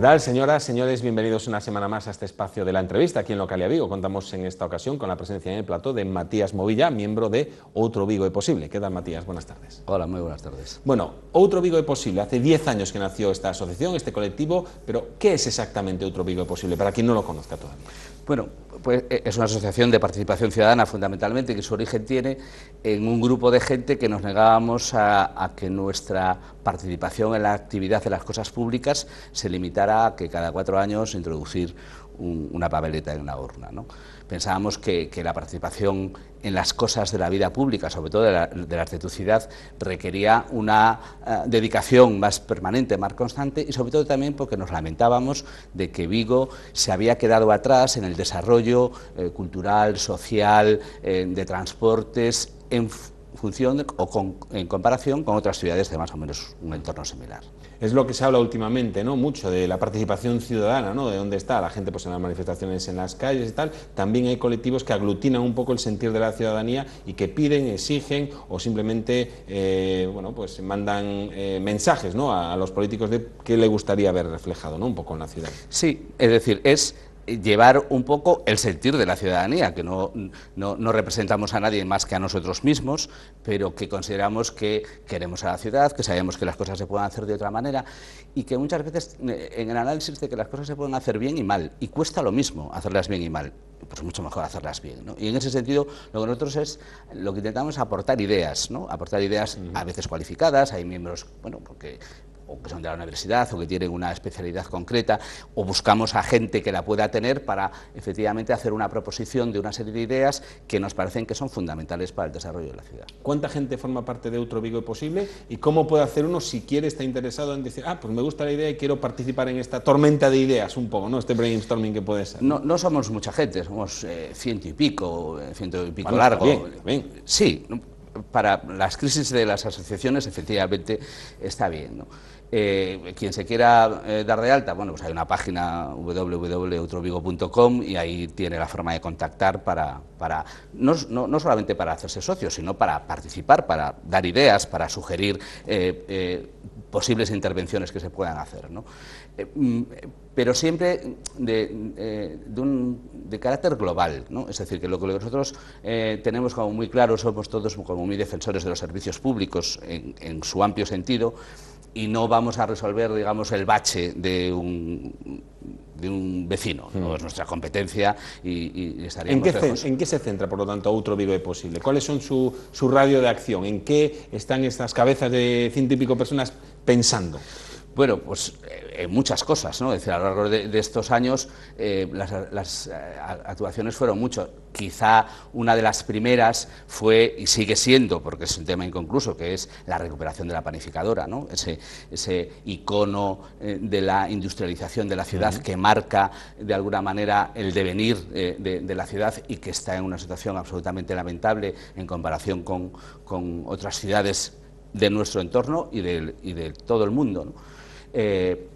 ¿Qué tal, señoras, señores? Bienvenidos una semana más a este espacio de la entrevista aquí en Localia Vigo. Contamos en esta ocasión con la presencia en el plató de Matías Movilla, miembro de Otro Vigo Es Posible. ¿Qué tal, Matías? Buenas tardes. Hola, muy buenas tardes. Bueno, Otro Vigo Es Posible, hace 10 años que nació esta asociación, este colectivo, pero ¿qué es exactamente Otro Vigo de Posible? Para quien no lo conozca todavía. Bueno, pues eh, es una asociación de participación ciudadana fundamentalmente que su origen tiene en un grupo de gente que nos negábamos a, que nuestra participación en la actividad de las cosas públicas se limitara a que cada cuatro años introducir una papeleta en una urna. Pensábamos que, que, la participación en las cosas de la vida pública, sobre todo de la, de la ciudad, requería una eh, dedicación más permanente, más constante, y sobre todo también porque nos lamentábamos de que Vigo se había quedado atrás en el desarrollo eh, cultural, social, eh, de transportes, en función o en comparación con otras ciudades de más o menos un entorno similar es lo que se habla últimamente, ¿no? Mucho de la participación ciudadana, ¿no? De dónde está la gente pues en las manifestaciones en las calles y tal. También hay colectivos que aglutinan un poco el sentir de la ciudadanía y que piden, exigen o simplemente eh, bueno, pues mandan eh, mensajes ¿no? a, los políticos de qué le gustaría ver reflejado ¿no? un poco en la ciudad. Sí, es decir, es llevar un poco el sentir de la ciudadanía, que no, no, representamos a nadie más que a nosotros mismos, pero que consideramos que queremos a la ciudad, que sabemos que las cosas se pueden hacer de otra manera y que muchas veces eh, en el análisis de que las cosas se pueden hacer bien y mal, y cuesta lo mismo hacerlas bien y mal, pues mucho mejor hacerlas bien. Y en ese sentido, lo que nosotros es, lo que intentamos es aportar ideas, ¿no? aportar ideas a veces cualificadas, hay miembros, bueno, porque o que son de la universidad o que tienen una especialidad concreta, o buscamos a gente que la pueda tener para efectivamente hacer una proposición de una serie de ideas que nos parecen que son fundamentales para el desarrollo de la ciudad. ¿Cuánta gente forma parte de Otro Vigo Posible y cómo puede hacer uno si quiere, está interesado en decir, ah, pues me gusta la idea y quiero participar en esta tormenta de ideas un poco, ¿no? Este brainstorming que puede ser. No, somos mucha gente, somos eh, ciento y pico, eh, ciento y pico largo. bien. Sí, para las crisis de las asociaciones efectivamente está bien. ¿no? Eh, quien se quiera eh, dar de alta, bueno, pues hay una página www.utrovigo.com y ahí tiene la forma de contactar para, no, solamente para hacerse socios, sino para participar, para dar ideas, para sugerir eh, posibles intervenciones que se puedan hacer. ¿no? Mm, pero siempre de, carácter global, ¿no? es decir, que lo que nosotros tenemos como muy claro, somos todos como muy defensores de los servicios públicos en su amplio sentido, y no vamos a resolver, digamos, el bache de un, de un vecino. No mm. es nuestra competencia y, estaríamos ¿En qué, ¿En qué se centra, por lo tanto, otro Vigo Posible? ¿Cuáles son su, su radio de acción? ¿En qué están estas cabezas de ciento y pico personas pensando? Bueno, pues eh, muchas cosas, ¿no? Es decir, a lo largo de, estos años eh, las, eh, actuaciones fueron mucho. Quizá una de las primeras fue, y sigue siendo, porque es un tema inconcluso, que es la recuperación de la panificadora, ¿no? Ese, ese icono de la industrialización de la ciudad que marca, de alguna manera, el devenir de, la ciudad y que está en una situación absolutamente lamentable en comparación con, con otras ciudades de nuestro entorno y de, y de todo el mundo, ¿no? Eh,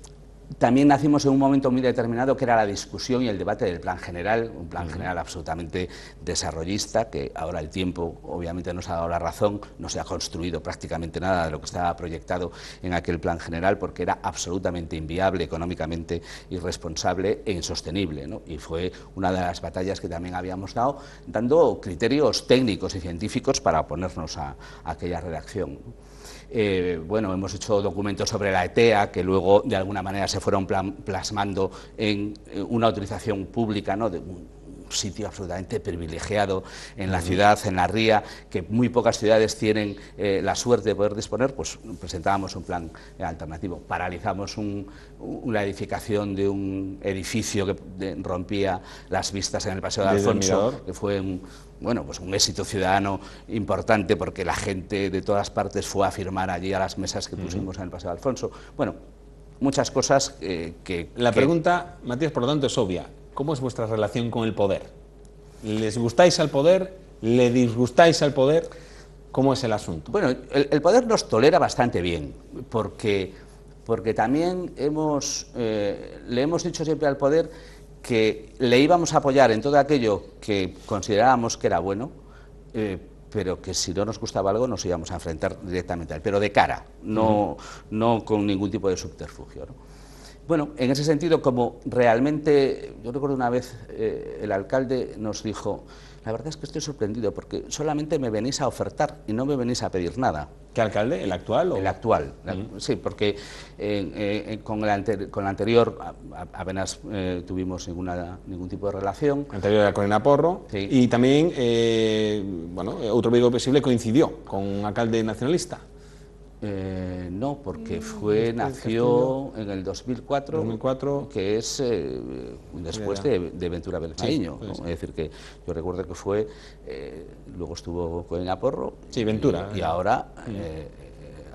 también nacimos en un momento muy determinado que era la discusión y el debate del plan general, un plan general absolutamente desarrollista, que ahora el tiempo obviamente nos ha dado la razón, no se ha construido prácticamente nada de lo que estaba proyectado en aquel plan general porque era absolutamente inviable, económicamente irresponsable e insostenible. Y fue una de las batallas que también habíamos dado, dando criterios técnicos y científicos para oponernos a, aquella redacción. Eh, bueno, hemos hecho documentos sobre la ETEA que luego de alguna manera se fueron plasmando en eh, una autorización pública, ¿no? De, sitio absolutamente privilegiado en la ciudad, en la ría, que muy pocas ciudades tienen eh, la suerte de poder disponer, pues presentábamos un plan alternativo. Paralizamos un, una edificación de un edificio que rompía las vistas en el Paseo de Alfonso, que fue un, bueno, pues un éxito ciudadano importante porque la gente de todas partes fue a firmar allí a las mesas que pusimos en el Paseo de Alfonso. Bueno, muchas cosas eh, que... La pregunta, Matías, por lo tanto, es obvia. ¿Cómo es vuestra relación con el poder? ¿Les gustáis al poder? ¿Le disgustáis al poder? ¿Cómo es el asunto? Bueno, el, poder nos tolera bastante bien, porque, porque también hemos, eh, le hemos dicho siempre al poder que le íbamos a apoyar en todo aquello que considerábamos que era bueno, eh, pero que si no nos gustaba algo nos íbamos a enfrentar directamente a él, pero de cara, no, no con ningún tipo de subterfugio. ¿no? Bueno, en ese sentido, como realmente, yo recuerdo una vez eh, el alcalde nos dijo, la verdad es que estoy sorprendido porque solamente me venís a ofertar y no me venís a pedir nada. ¿Qué alcalde? ¿El actual? El actual, sí, porque eh, eh, con, el anterior apenas tuvimos ninguna, ningún tipo de relación. El anterior era Corina Porro y también, bueno, otro amigo posible coincidió con un alcalde nacionalista. Eh, no, porque mm, fue nació en el 2004, 2004 que es eh, después de, Ventura Belcaíño. Es decir, que yo recuerdo que fue, eh, luego estuvo con Aporro. Sí, Ventura. y eh. ahora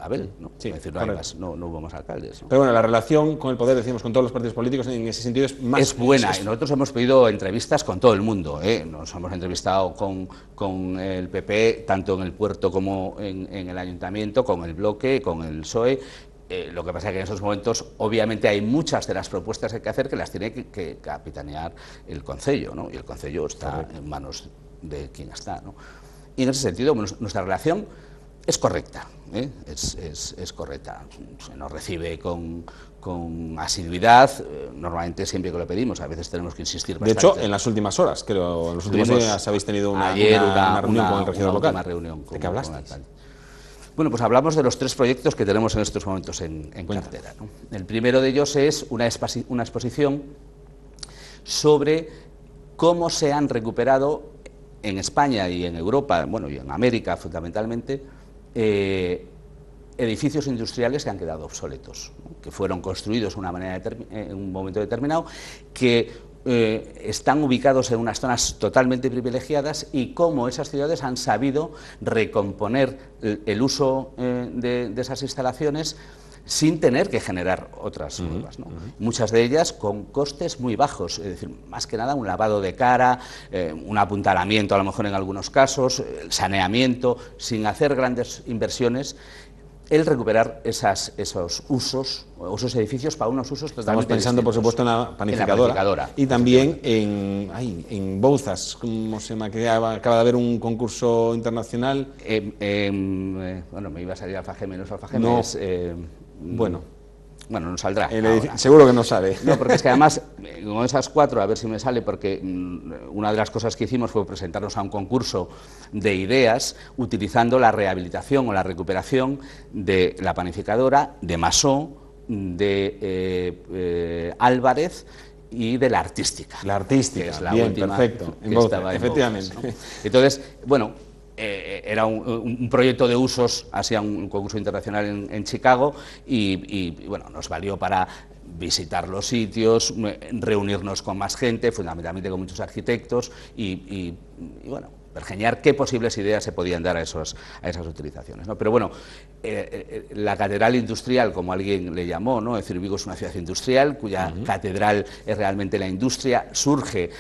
Abel, ¿no? decir, no, hubo más alcaldes. Pero bueno, la relación con el poder, decimos, con todos los partidos políticos en ese sentido es más... Es buena, nosotros hemos pedido entrevistas con todo el mundo, ¿eh? nos hemos entrevistado con, el PP, tanto en el puerto como en, el ayuntamiento, con el bloque, con el PSOE, eh, lo que pasa es que en esos momentos, obviamente, hay muchas de las propuestas que hay que hacer que las tiene que, capitanear el Concello, ¿no? Y el Concello está en manos de quien está, ¿no? Y en ese sentido, nuestra relación es correcta. ¿eh? Es, correcta. Se nos recibe con, asiduidad, eh, normalmente siempre que lo pedimos, a veces tenemos que insistir bastante. De hecho, en las últimas horas, creo, en los últimos días habéis tenido una, una, reunión con el regidor local. ¿De qué bueno, pues hablamos de los tres proyectos que tenemos en estos momentos en, en cartera. El primero de ellos es una, una exposición sobre cómo se han recuperado en España y en Europa, bueno, y en América fundamentalmente, eh, edificios industriales que han quedado obsoletos, que fueron construidos una manera en eh, un momento determinado, que eh, están ubicados en unas zonas totalmente privilegiadas y cómo esas ciudades han sabido recomponer el, uso de esas instalaciones sin tener que generar otras nuevas. Muchas de ellas con costes muy bajos, es decir, más que nada un lavado de cara, eh, un apuntalamiento a lo mejor en algunos casos, eh, saneamiento, sin hacer grandes inversiones el recuperar esas, esos usos, esos edificios para unos usos Estamos pensando, por supuesto, en la panificadora. y también en, ay, en Bouzas, como se me acaba de haber un concurso internacional. Em, em, eh, bueno, me iba a salir alfa no es alfajeme, Mm. Bueno. Bueno, no saldrá. Seguro que no sale. No, porque es que además, eh, con esas cuatro, a ver si me sale, porque mm, una de las cosas que hicimos fue presentarnos a un concurso de ideas utilizando la rehabilitación o la recuperación de la panificadora, de Masó, de eh, eh, Álvarez y de la artística. La artística, la bien, perfecto, efectivamente. Entonces, bueno, eh, era un, proyecto de usos hacía un concurso internacional en, Chicago y, bueno, nos valió para visitar los sitios, eh, reunirnos con más gente, fundamentalmente con muchos arquitectos y, y, bueno, qué posibles ideas se podían dar a, esos, a esas utilizaciones. Pero bueno, eh, la catedral industrial, como alguien le llamó, ¿no? es decir, Vigo es una ciudad industrial cuya catedral es realmente la industria, surge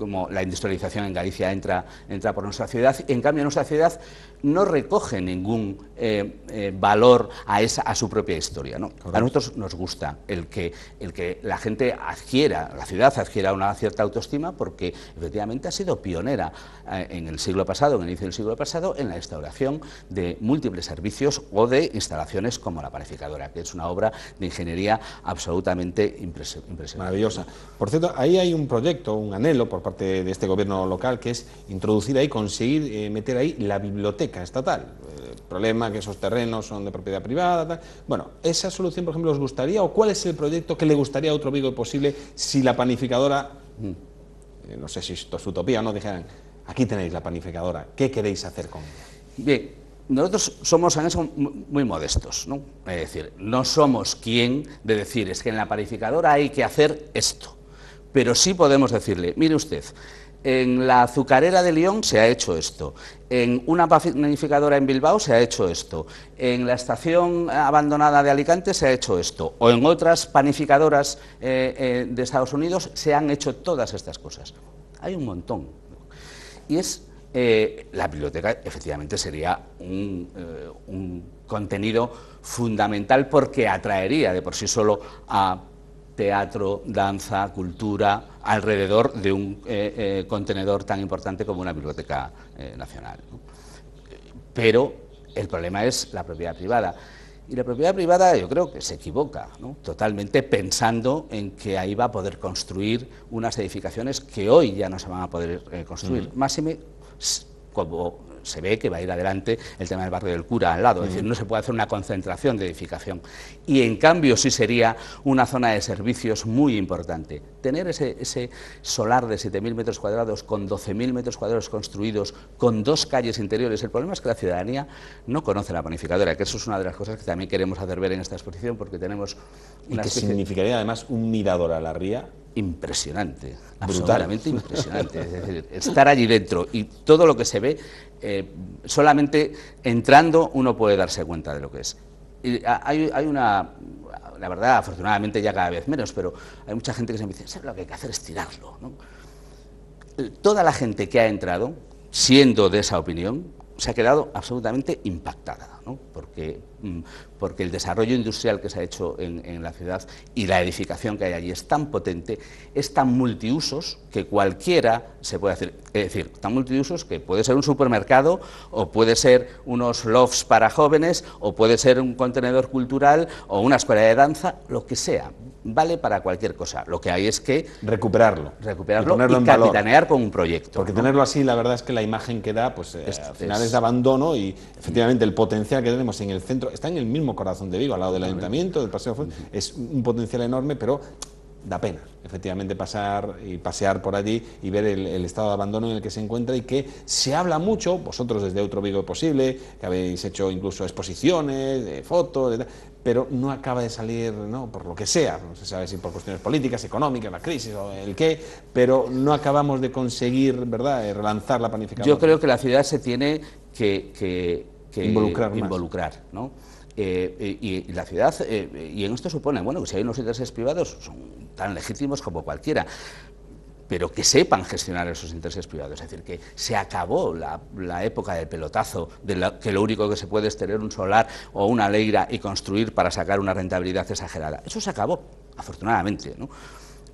como la industrialización en Galicia entra, entra por nuestra ciudad, en cambio nuestra ciudad no recoge ningún eh, eh, valor a, su propia historia. A nosotros nos gusta el que, la gente adquiera, la ciudad adquiera una cierta autoestima porque efectivamente ha sido pionera eh, en el siglo pasado, en el inicio del siglo pasado, en la instauración de múltiples servicios o de instalaciones como la panificadora, que es una obra de ingeniería absolutamente impresionante. Maravillosa. Por cierto, ahí hay un proyecto, un anhelo por parte de este gobierno local, que es introducir ahí, conseguir eh, meter ahí la biblioteca estatal. El eh, problema que esos terrenos son de propiedad privada. Bueno, ¿esa solución, por ejemplo, os gustaría o cuál es el proyecto que le gustaría a otro amigo posible si la panificadora, mm, eh, no sé si esto es utopía o no, dijeran, aquí tenéis la panificadora, ¿qué queréis hacer con ella? Bien, nosotros somos en muy modestos, ¿no? Es decir, no somos quien de decir, es que en la panificadora hay que hacer esto pero sí podemos decirle, mire usted, en la azucarera de León se ha hecho esto, en una panificadora en Bilbao se ha hecho esto, en la estación abandonada de Alicante se ha hecho esto, o en otras panificadoras eh, eh, de Estados Unidos se han hecho todas estas cosas. Hay un montón. Y es eh, la biblioteca efectivamente sería un, contenido fundamental porque atraería de por sí solo a teatro, danza, cultura, alrededor de un eh, eh, contenedor tan importante como una biblioteca eh, nacional. Pero el problema es la propiedad privada. Y la propiedad privada yo creo que se equivoca totalmente pensando en que ahí va a poder construir unas edificaciones que hoy ya no se van a poder construir. más como se ve que va a ir adelante el tema del barrio del cura al lado, es decir, no se puede hacer una concentración de edificación. Y en cambio sí sería una zona de servicios muy importante. Tener ese, solar de 7.000 metros cuadrados con 12.000 metros cuadrados construidos, con dos calles interiores, el problema es que la ciudadanía no conoce la planificadora, que eso es una de las cosas que también queremos hacer ver en esta exposición porque tenemos... Una que significaría además un mirador a la ría impresionante, absolutamente impresionante. Es decir, estar allí dentro y todo lo que se ve, eh, solamente entrando uno puede darse cuenta de lo que es. Y hay, una, la verdad, afortunadamente ya cada vez menos, pero hay mucha gente que se me dice, lo que hay que hacer? Es tirarlo. Eh, toda la gente que ha entrado, siendo de esa opinión, se ha quedado absolutamente impactada, ¿no? porque, Mm, porque el desarrollo industrial que se ha hecho en, la ciudad y la edificación que hay allí es tan potente, es tan multiusos que cualquiera se puede hacer. Es decir, tan multiusos que puede ser un supermercado, o puede ser unos lofts para jóvenes, o puede ser un contenedor cultural, o una escuela de danza, lo que sea. Vale para cualquier cosa. Lo que hay es que. Recuperarlo. Recuperarlo y, capitanear con un proyecto. Porque tenerlo así, la verdad es que la imagen que da, pues eh, al final es de abandono y efectivamente el potencial que tenemos en el centro está en el mismo corazón de Vigo, al lado del ayuntamiento, del paseo. Es un potencial enorme, pero da pena, efectivamente, pasar y pasear por allí y ver el, estado de abandono en el que se encuentra y que se habla mucho, vosotros desde Otro Vigo Posible, que habéis hecho incluso exposiciones, fotos, pero no acaba de salir, ¿no? por lo que sea, no se sabe si por cuestiones políticas, económicas, la crisis o el qué, pero no acabamos de conseguir, ¿verdad?, eh, relanzar la planificación. Yo creo que la ciudad se tiene que que involucrar. Eh, eh, y la ciudad, eh, y en esto supone, bueno, que si hay unos intereses privados, son tan legítimos como cualquiera, pero que sepan gestionar esos intereses privados. Es decir, que se acabó la, época del pelotazo, de que lo único que se puede es tener un solar o una leira y construir para sacar una rentabilidad exagerada. Eso se acabó, afortunadamente. ¿no?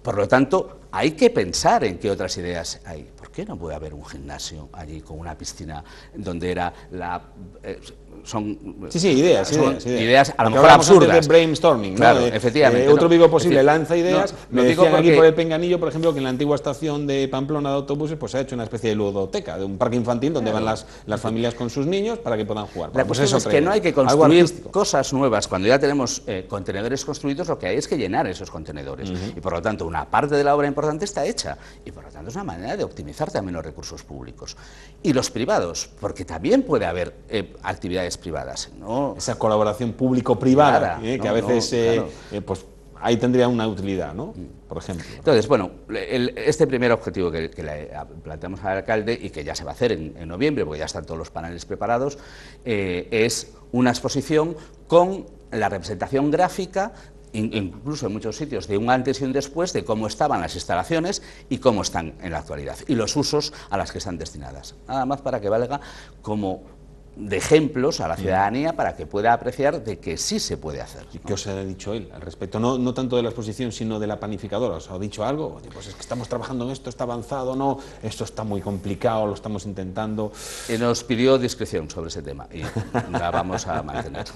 Por lo tanto, hay que pensar en qué otras ideas hay. ¿Por qué no puede haber un gimnasio allí con una piscina donde era la... Eh, son, sí, sí, ideas, ideas, a lo mejor absurdas. De brainstorming, efectivamente. otro vivo posible lanza ideas. No, me digo aquí por el Penganillo, por ejemplo, que en la antigua estación de Pamplona de autobuses pues se ha hecho una especie de ludoteca, de un parque infantil donde van las, familias con sus niños para que puedan jugar. pues eso, es que no hay que construir cosas nuevas. Cuando ya tenemos eh, contenedores construidos, lo que hay es que llenar esos contenedores. Y por lo tanto, una parte de la obra importante está hecha y por lo tanto es una manera de optimizar también los recursos públicos. Y los privados, porque también puede haber eh, actividades privadas. Esa colaboración público-privada, eh, que a veces eh, pues, ahí tendría una utilidad, ¿no? Por ejemplo. Entonces, bueno, este primer objetivo que, le planteamos al alcalde y que ya se va a hacer en, noviembre, porque ya están todos los paneles preparados, es una exposición con la representación gráfica incluso en muchos sitios, de un antes y un después de cómo estaban las instalaciones y cómo están en la actualidad y los usos a las que están destinadas. Nada más para que valga como de ejemplos a la mm. ciudadanía para que pueda apreciar de que sí se puede hacer. ¿Y qué os ha dicho él al respecto? No, no tanto de la exposición, sino de la panificadora. ¿Os ha dicho algo? Pues es que estamos trabajando en esto, está avanzado, no, esto está muy complicado, lo estamos intentando. nos pidió discreción sobre ese tema y la vamos a mantener.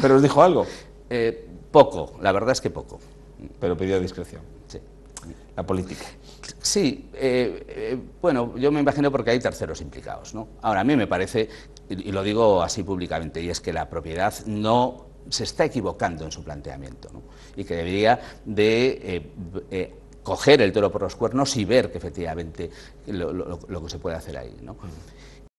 ¿Pero os dijo algo? Eh, poco, la verdad es que poco. Pero pidió discreción. Sí. La política. Sí, eh, eh, bueno, yo me imagino porque hay terceros implicados. ¿no? Ahora, a mí me parece, y, lo digo así públicamente, y es que la propiedad no se está equivocando en su planteamiento ¿no? y que debería de eh, coger el toro por los cuernos y ver que efectivamente lo, que se puede hacer ahí. ¿no? Mm.